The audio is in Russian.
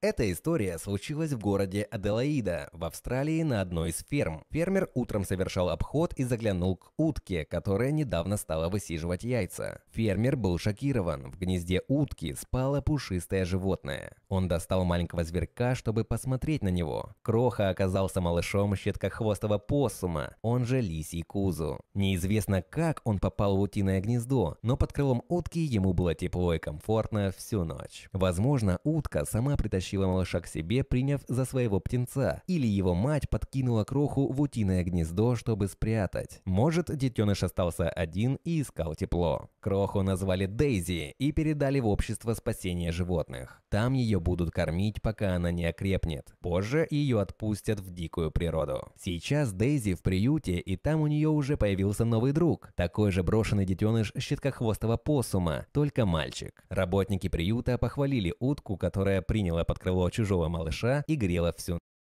Эта история случилась в городе Аделаида, в Австралии, на одной из ферм. Фермер утром совершал обход и заглянул к утке, которая недавно стала высиживать яйца. Фермер был шокирован. В гнезде утки спало пушистое животное. Он достал маленького зверька, чтобы посмотреть на него. Кроха оказался малышом щиткохвостого посума, он же лисий кузу. Неизвестно, как он попал в утиное гнездо, но под крылом утки ему было тепло и комфортно всю ночь. Возможно, утка сама притащила притащила малыша к себе, приняв за своего птенца, или его мать подкинула кроху в утиное гнездо, чтобы спрятать. Может, детеныш остался один и искал тепло. Кроху назвали Дейзи и передали в общество спасения животных. Там ее будут кормить, пока она не окрепнет. Позже ее отпустят в дикую природу. Сейчас Дейзи в приюте, и там у нее уже появился новый друг. Такой же брошенный детеныш щиткохвостого посума, только мальчик. Работники приюта похвалили утку, которая приняла под крыло чужого малыша и грела всю